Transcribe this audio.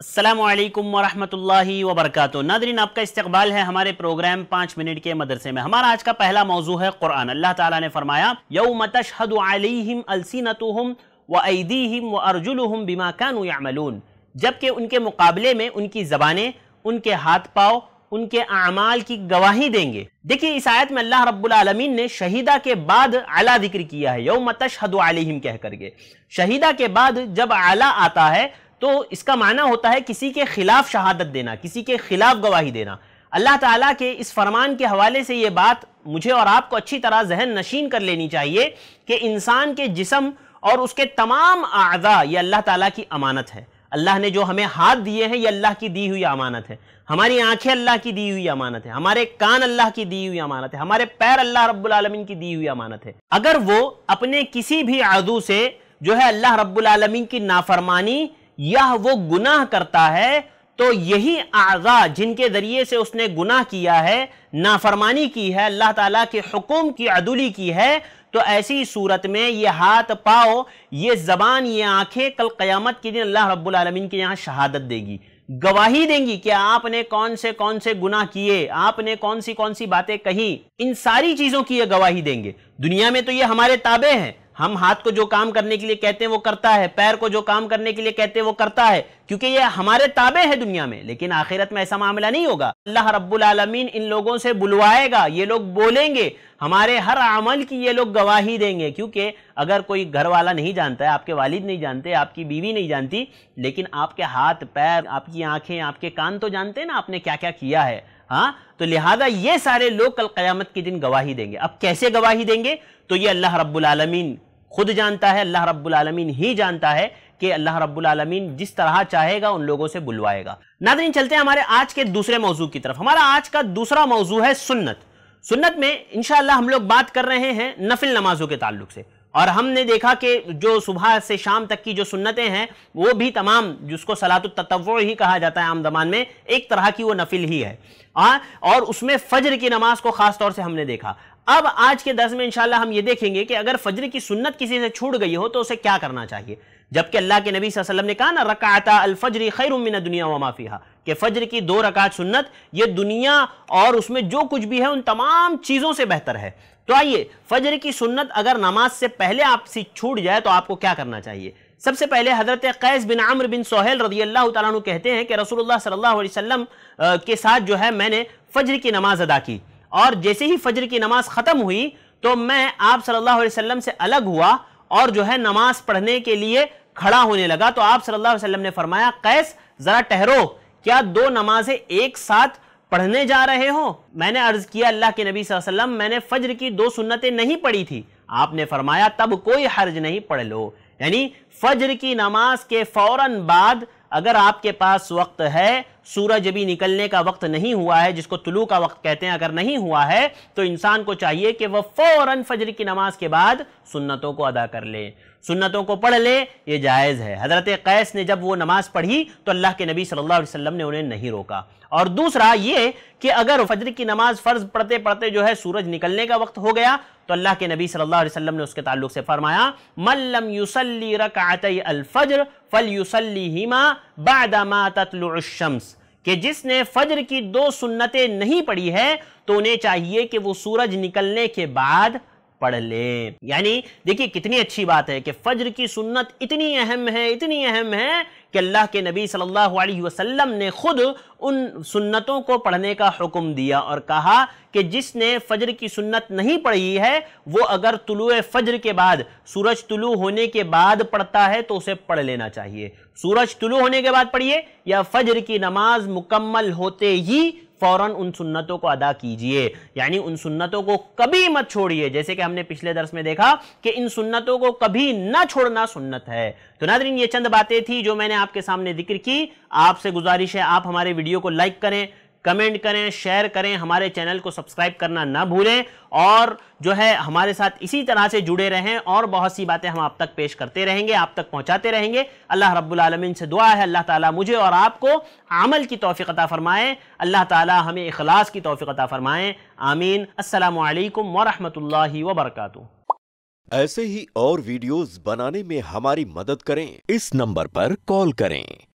असलकम वरहमल वबरक नादरीन आपका इस्तकबाल है हमारे प्रोग्राम पाँच मिनट के मदरसे में हमारा आज का पहला मौजू है कुरान अल्लाह ताला ने फरमाया यौम तशहदम व ऐदीम व अर्जुलहम बिमा कानू जबकि उनके मुकाबले में उनकी ज़बानें उनके हाथ पाओ उनके अमाल की गवाही देंगे देखिए इस आयत में अल्लाह रब्बुल ने शहीदा के बाद आला जिक्र किया है यौम तशहद कहकर के शहीदा के बाद जब आला आता है तो इसका माना होता है किसी के खिलाफ शहादत देना किसी के खिलाफ गवाही देना अल्लाह ताला के इस फरमान के हवाले से ये बात मुझे और आपको अच्छी तरह जहन नशीन कर लेनी चाहिए कि इंसान के जिसम और उसके तमाम आज़ा ये अल्लाह ताला की अमानत है अल्लाह ने जो हमें हाथ दिए हैं ये अल्लाह की दी हुई अमानत है हमारी आंखें अल्लाह की दी हुई अमानत है हमारे कान अल्लाह की दी हुई अमानत है हमारे पैर अल्लाह रब्बुल आलमीन की दी हुई अमानत है अगर वो अपने किसी भी आदू से जो है अल्लाह रब्बुल आलमीन की नाफरमानी यह वो गुनाह करता है तो यही आज़ा जिनके ज़रिए से उसने गुनाह किया है नाफरमानी की है अल्लाह ताला के हुकुम की अदुली की है तो ऐसी सूरत में ये हाथ पाओ ये ज़बान ये आंखें कल क़यामत के दिन अल्लाह रब्बुल आलमीन के यहाँ शहादत देगी गवाही देंगी कि आपने कौन से कौन से गुनाह किए आपने कौन सी कौन सी बातें कही इन सारी चीज़ों की यह गवाही देंगे दुनिया में तो ये हमारे ताबे हैं हम हाथ को जो काम करने के लिए कहते हैं वो करता है पैर को जो काम करने के लिए कहते हैं वो करता है क्योंकि ये हमारे ताबे हैं दुनिया में लेकिन आखिरत में ऐसा मामला नहीं होगा अल्लाह रब्बुल आलमीन इन लोगों से बुलवाएगा ये लोग बोलेंगे हमारे हर अमल की ये लोग गवाही देंगे क्योंकि अगर कोई घर वाला नहीं जानता है आपके वालिद नहीं जानते आपकी बीवी नहीं जानती लेकिन आपके हाथ पैर आपकी आंखें आपके कान तो जानते हैं ना आपने क्या क्या किया है हाँ तो लिहाजा ये सारे लोग कल क्यामत के दिन गवाही देंगे अब कैसे गवाही देंगे तो ये अल्लाह रब्बुल आलमीन खुद जानता है अल्लाह रब्बुल आलमीन ही जानता है कि अल्लाह रब्बुल आलमीन जिस तरह चाहेगा उन लोगों से बुलवाएगा नादरीन चलते हैं हमारे आज के दूसरे मौजू की तरफ हमारा आज का दूसरा मौजू है सुन्नत सुन्नत में इनशाला हम लोग बात कर रहे हैं नफिल नमाजों के ताल्लुक से और हमने देखा कि जो सुबह से शाम तक की जो सुन्नतें हैं वो भी तमाम जिसको सलात तत्व ही कहा जाता है आम जमान में एक तरह की वो नफिल ही है आ, और उसमें फजर की नमाज को ख़ास तौर से हमने देखा अब आज के दस में इंशाल्लाह हम ये देखेंगे कि अगर फजर की सुन्नत किसी से छूट गई हो तो उसे क्या करना चाहिए जबकि अल्लाह के नबी वसल्लम ने कहा ना रकाता अलफजरी खैर उमिन दुनिया व माफिया कि फजर की दो रकात सुन्नत ये दुनिया और उसमें जो कुछ भी है उन तमाम चीज़ों से बेहतर है तो आइए फजर की सुन्नत अगर नमाज से पहले आपसी छूट जाए तो आपको क्या करना चाहिए सबसे पहले हज़रत कैस बिन आम्र बिन सोहेल रजी अल्लाह तु कहते हैं कि रसूल सल्ला अलैहि के साथ जो है मैंने फजर की नमाज़ अदा की और जैसे ही फजर की नमाज ख़त्म हुई तो मैं आप सल्लल्लाहु अलैहि वसल्लम से अलग हुआ और जो है नमाज पढ़ने के लिए खड़ा होने लगा तो आप सल्लल्लाहु अलैहि वसल्लम ने फरमाया कैस ज़रा ठहरो क्या दो नमाजें एक साथ पढ़ने जा रहे हो मैंने अर्ज किया अल्लाह के नबी वसल्लम मैंने फजर की दो सुन्नतें नहीं पढ़ी थी आपने फरमाया तब कोई हर्ज नहीं पढ़ लो यानी फजर की नमाज के फौरन बाद अगर आपके पास वक्त है सूरज अभी निकलने का वक्त नहीं हुआ है जिसको तुलू का वक्त कहते हैं अगर नहीं हुआ है तो इंसान को चाहिए कि वह फ़ौरन फजर की नमाज के बाद सुन्नतों को अदा कर ले सुन्नतों को पढ़ ले ये जायज़ है हज़रत कैस ने जब वो नमाज पढ़ी तो अल्लाह के नबी सल्लल्लाहु अलैहि वसल्लम ने उन्हें नहीं रोका और दूसरा ये कि अगर फजर की नमाज फ़र्ज पढ़ते पढ़ते जो है सूरज निकलने का वक्त हो गया तो अल्लाह के नबी सल्लल्लाहु अलैहि वसल्लम ने उसके ताल्लुक से फरमाया मल्लम युसल्ली रकात अलफजर फल युसल्ली हिमा बदमा तत्लुशम्स कि जिसने फजर की दो सुन्नतें नहीं पढ़ी है तो उन्हें चाहिए कि वो सूरज निकलने के बाद पढ़ ले यानी देखिए कितनी अच्छी बात है कि फजर की सुन्नत इतनी अहम है इतनी अहम है कि अल्लाह के नबी सल्लल्लाहु अलैहि वसल्लम ने खुद उन सुन्नतों को पढ़ने का हुक्म दिया और कहा कि जिसने फजर की सुन्नत नहीं पढ़ी है वो अगर तुलु फजर के बाद सूरज तुलु होने के बाद पढ़ता है तो उसे पढ़ लेना चाहिए सूरज तुलु होने के बाद पढ़िए या फजर की नमाज मुकम्मल होते ही फ़ौरन उन सुन्नतों को अदा कीजिए यानी उन सुन्नतों को कभी मत छोड़िए जैसे कि हमने पिछले दर्श में देखा कि इन सुन्नतों को कभी ना छोड़ना सुन्नत है तो नादरीन ये चंद बातें थी जो मैंने आपके सामने जिक्र की आपसे गुजारिश है आप हमारे वीडियो को लाइक करें कमेंट करें शेयर करें हमारे चैनल को सब्सक्राइब करना ना भूलें और जो है हमारे साथ इसी तरह से जुड़े रहें और बहुत सी बातें हम आप तक पेश करते रहेंगे आप तक पहुंचाते रहेंगे अल्लाह रब्बुल आलमीन से दुआ है अल्लाह ताला मुझे और आपको आमल की तोफ़ीक़ता फ़रमाएँ अल्लाह ताला हमें इखलास की तोफ़ीक़ता फ़रमाएँ आमीन असलकम वरहमल वबरकू ऐसे ही और वीडियोस बनाने में हमारी मदद करें इस नंबर पर कॉल करें